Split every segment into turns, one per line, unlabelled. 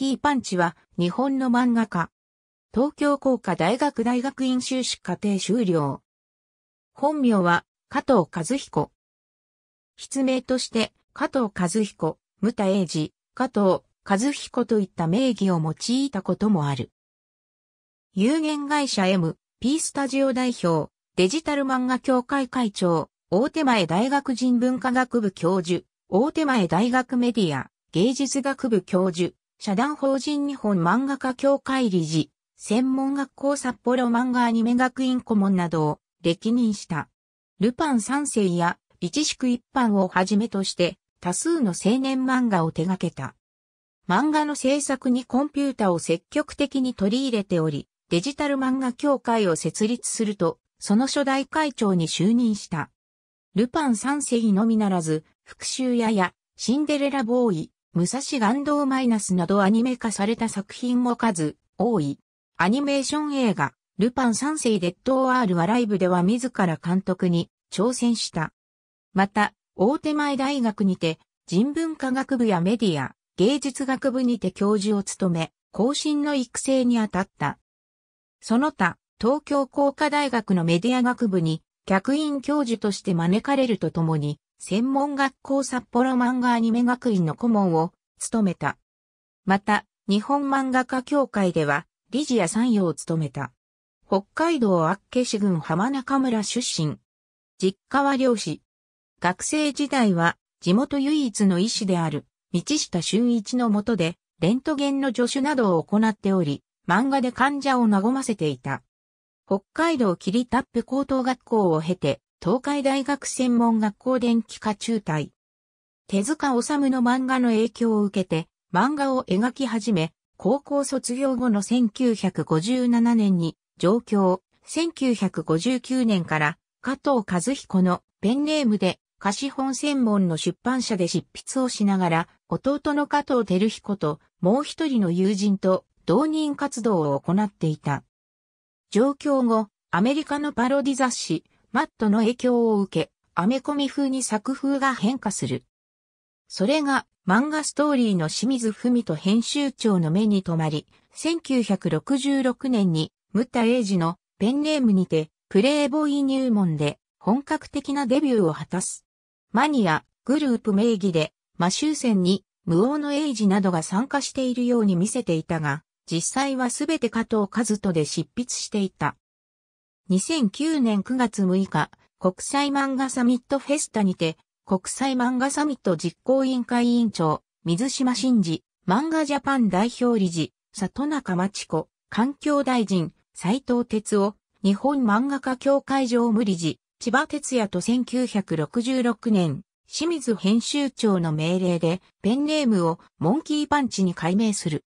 キーパンチは日本の漫画家。東京工科大学大学院修士課程修了。本名は加藤和彦。筆名として加藤和彦、無田英二、加藤和彦といった名義を用いたこともある。有限会社 M、P スタジオ代表、デジタル漫画協会会長、大手前大学人文科学部教授、大手前大学メディア、芸術学部教授、社団法人日本漫画家協会理事、専門学校札幌漫画アニメ学院顧問などを歴任した。ルパン三世や、一宿一般をはじめとして、多数の青年漫画を手掛けた。漫画の制作にコンピュータを積極的に取り入れており、デジタル漫画協会を設立すると、その初代会長に就任した。ルパン三世のみならず、復讐屋やシンデレラボーイ、武蔵岩道マイナスなどアニメ化された作品も数多い。アニメーション映画、ルパン三世デッド R はライブでは自ら監督に挑戦した。また、大手前大学にて、人文科学部やメディア、芸術学部にて教授を務め、後進の育成にあたった。その他、東京工科大学のメディア学部に客員教授として招かれるとともに、専門学校札幌漫画アニメ学院の顧問を務めた。また、日本漫画家協会では、理事や参与を務めた。北海道厚岸郡浜中村出身。実家は漁師。学生時代は地元唯一の医師である道下俊一のもとでレントゲンの助手などを行っており、漫画で患者を和ませていた。北海道霧タップ高等学校を経て、東海大学専門学校電気科中退。手塚治虫の漫画の影響を受けて、漫画を描き始め、高校卒業後の1957年に、上京、1959年から、加藤和彦のペンネームで、貸本専門の出版社で執筆をしながら、弟の加藤輝彦と、もう一人の友人と、同人活動を行っていた。上京後、アメリカのパロディ雑誌、マットの影響を受け、アメコミ風に作風が変化する。それが漫画ストーリーの清水文と編集長の目に留まり、1966年に、ムッタイジのペンネームにて、プレイボーイ入門で本格的なデビューを果たす。マニア、グループ名義で、マシューセンに、無王のエイジなどが参加しているように見せていたが、実際はすべて加藤和人で執筆していた。2009年9月6日、国際漫画サミットフェスタにて、国際漫画サミット実行委員会委員長、水島真嗣、漫画ジャパン代表理事、里中町子、環境大臣、斉藤哲夫、日本漫画家協会常務理事、千葉哲也と1966年、清水編集長の命令で、ペンネームをモンキーパンチに改名する。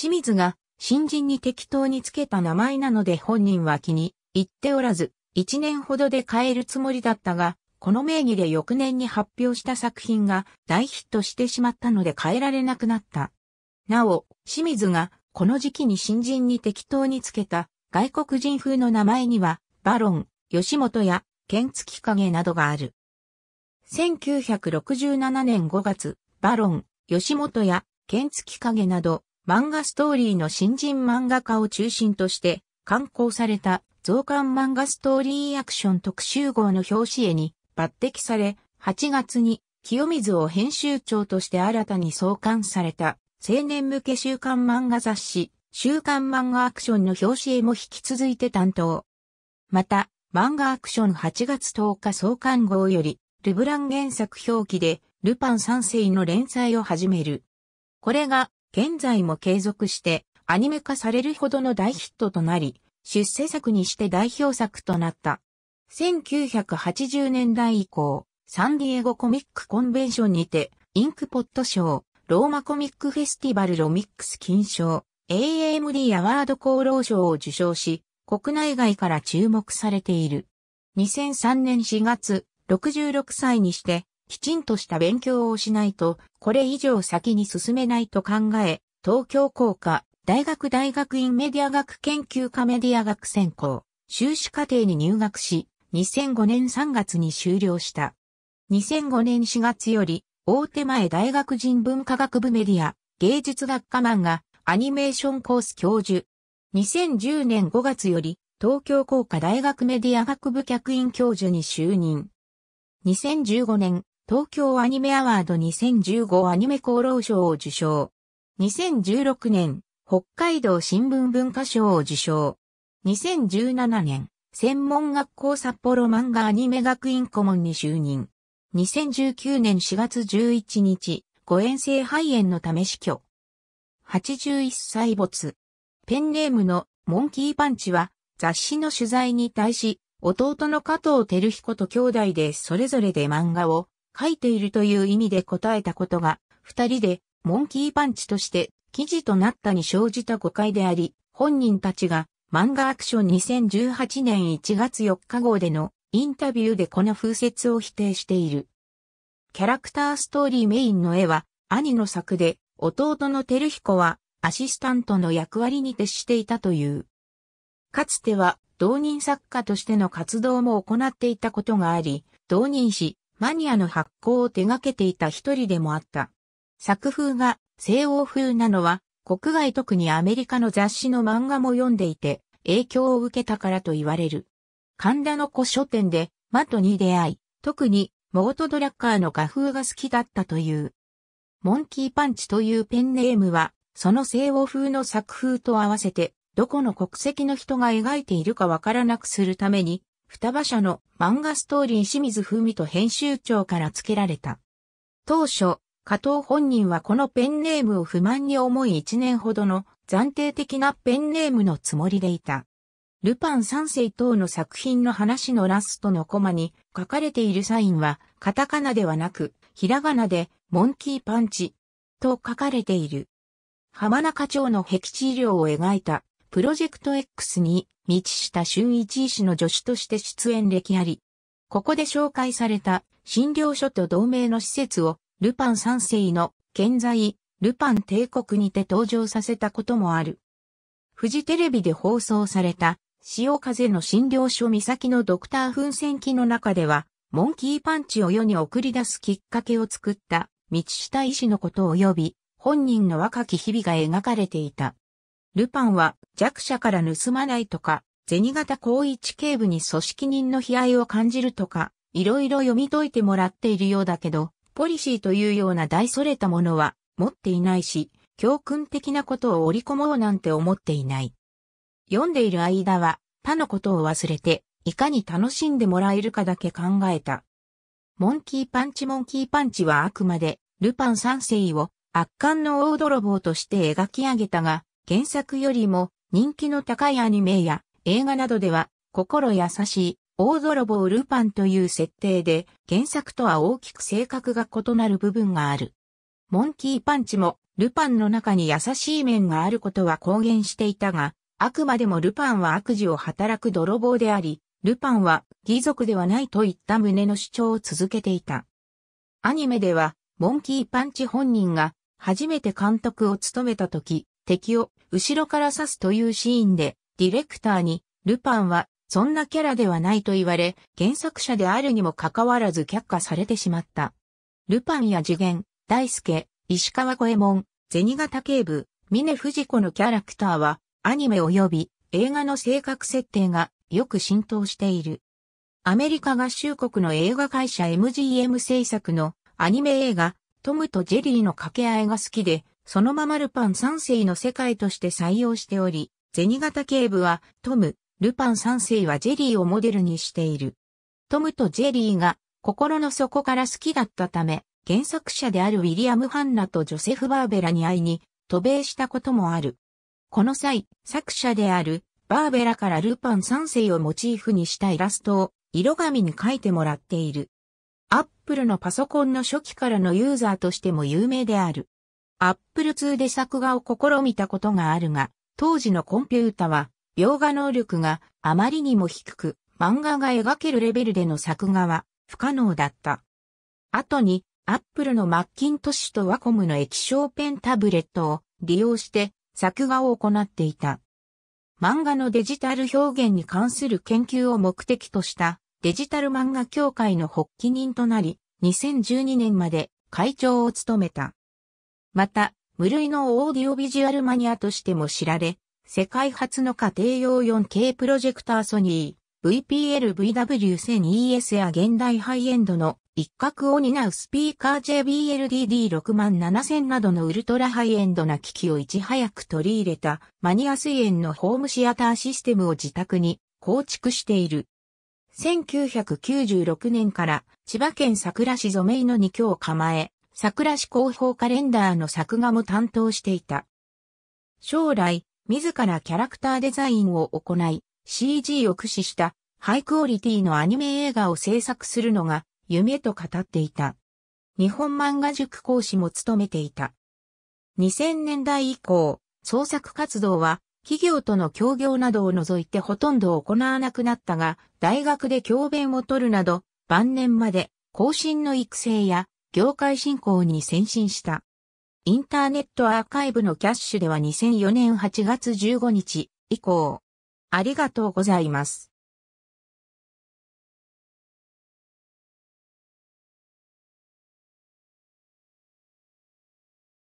清水が新人に適当につけた名前なので本人は気に入っておらず、1年ほどで変えるつもりだったが、この名義で翌年に発表した作品が大ヒットしてしまったので変えられなくなった。なお、清水がこの時期に新人に適当につけた外国人風の名前には、バロン、吉本や、剣付き影などがある。1967年5月、バロン、吉本や、剣付き影など、漫画ストーリーの新人漫画家を中心として刊行された増刊漫画ストーリーアクション特集号の表紙絵に抜擢され、8月に清水を編集長として新たに創刊された青年向け週刊漫画雑誌、週刊漫画アクションの表紙絵も引き続いて担当。また、漫画アクション8月10日創刊号より、ルブラン原作表記で、ルパン三世の連載を始める。これが、現在も継続してアニメ化されるほどの大ヒットとなり、出世作にして代表作となった。1980年代以降、サンディエゴコミックコンベンションにて、インクポット賞、ローマコミックフェスティバルロミックス金賞、a m d アワード功労賞を受賞し、国内外から注目されている。2003年4月、66歳にして、きちんとした勉強をしないと、これ以上先に進めないと考え、東京工科、大学大学院メディア学研究科メディア学専攻、修士課程に入学し、2005年3月に終了した。2005年4月より、大手前大学人文科学部メディア、芸術学科漫画、アニメーションコース教授。2010年5月より、東京工科大学メディア学部客員教授に就任。2015年東京アニメアワード2015アニメ功労賞を受賞。2016年、北海道新聞文化賞を受賞。2017年、専門学校札幌漫画アニメ学院顧問に就任。2019年4月11日、誤嚥性肺炎のため死去。81歳没。ペンネームのモンキーパンチは雑誌の取材に対し、弟の加藤照彦と兄弟でそれぞれで漫画を書いているという意味で答えたことが、二人でモンキーパンチとして記事となったに生じた誤解であり、本人たちが漫画アクション2018年1月4日号でのインタビューでこの風説を否定している。キャラクターストーリーメインの絵は兄の作で、弟の照彦はアシスタントの役割に徹していたという。かつては同人作家としての活動も行っていたことがあり、同人誌マニアの発行を手掛けていた一人でもあった。作風が西欧風なのは、国外特にアメリカの雑誌の漫画も読んでいて、影響を受けたからと言われる。神田の子書店で、マトに出会い、特に、モートドラッカーの画風が好きだったという。モンキーパンチというペンネームは、その西欧風の作風と合わせて、どこの国籍の人が描いているかわからなくするために、双葉社の漫画ストーリー清水風味と編集長から付けられた。当初、加藤本人はこのペンネームを不満に思い1年ほどの暫定的なペンネームのつもりでいた。ルパン三世等の作品の話のラストのコマに書かれているサインはカタカナではなく、ひらがなでモンキーパンチと書かれている。浜中町の壁地医療を描いたプロジェクト X に道下俊一医師の助手として出演歴あり、ここで紹介された診療所と同盟の施設をルパン三世の健在、ルパン帝国にて登場させたこともある。フジテレビで放送された潮風の診療所岬のドクター噴戦記の中では、モンキーパンチを世に送り出すきっかけを作った道下医師のことを呼び、本人の若き日々が描かれていた。ルパンは弱者から盗まないとか、銭形光一警部に組織人の悲哀を感じるとか、いろいろ読み解いてもらっているようだけど、ポリシーというような大それたものは持っていないし、教訓的なことを織り込もうなんて思っていない。読んでいる間は他のことを忘れて、いかに楽しんでもらえるかだけ考えた。モンキーパンチモンキーパンチはあくまで、ルパン三世を圧巻の大泥棒として描き上げたが、原作よりも人気の高いアニメや映画などでは心優しい大泥棒ルパンという設定で原作とは大きく性格が異なる部分がある。モンキーパンチもルパンの中に優しい面があることは公言していたが、あくまでもルパンは悪事を働く泥棒であり、ルパンは義族ではないといった旨の主張を続けていた。アニメでは、モンキーパンチ本人が初めて監督を務めた時、敵を後ろから刺すというシーンで、ディレクターに、ルパンは、そんなキャラではないと言われ、原作者であるにもかかわらず却下されてしまった。ルパンや次元、大輔、石川小右衛門、銭形警部、峰藤子のキャラクターは、アニメ及び映画の性格設定がよく浸透している。アメリカ合衆国の映画会社 MGM 制作のアニメ映画トムとジェリーの掛け合いが好きでそのままルパン三世の世界として採用しており、ゼニ型警部はトム、ルパン三世はジェリーをモデルにしている。トムとジェリーが心の底から好きだったため、原作者であるウィリアム・ハンナとジョセフ・バーベラに会いに渡米したこともある。この際、作者であるバーベラからルパン三世をモチーフにしたイラストを色紙に描いてもらっている。アップルのパソコンの初期からのユーザーとしても有名である。アップル2で作画を試みたことがあるが、当時のコンピュータは、描画能力があまりにも低く、漫画が描けるレベルでの作画は不可能だった。後に、アップルのマッキントッシュとワコムの液晶ペンタブレットを利用して作画を行っていた。漫画のデジタル表現に関する研究を目的としたデジタル漫画協会の発起人となり、2012年まで会長を務めた。また、無類のオーディオビジュアルマニアとしても知られ、世界初の家庭用 4K プロジェクターソニー、VPL-VW1000ES や現代ハイエンドの一角を担うスピーカー JBLDD67000 などのウルトラハイエンドな機器をいち早く取り入れたマニア水園のホームシアターシステムを自宅に構築している。1996年から千葉県桜市染井の2強構え、桜市広報カレンダーの作画も担当していた。将来、自らキャラクターデザインを行い、CG を駆使したハイクオリティのアニメ映画を制作するのが夢と語っていた。日本漫画塾講師も務めていた。2000年代以降、創作活動は企業との協業などを除いてほとんど行わなくなったが、大学で教鞭を取るなど、晩年まで後進の育成や業界振興に先進した。インターネットアーカイブのキャッシュでは2004年8月15日以降。ありがとうございます。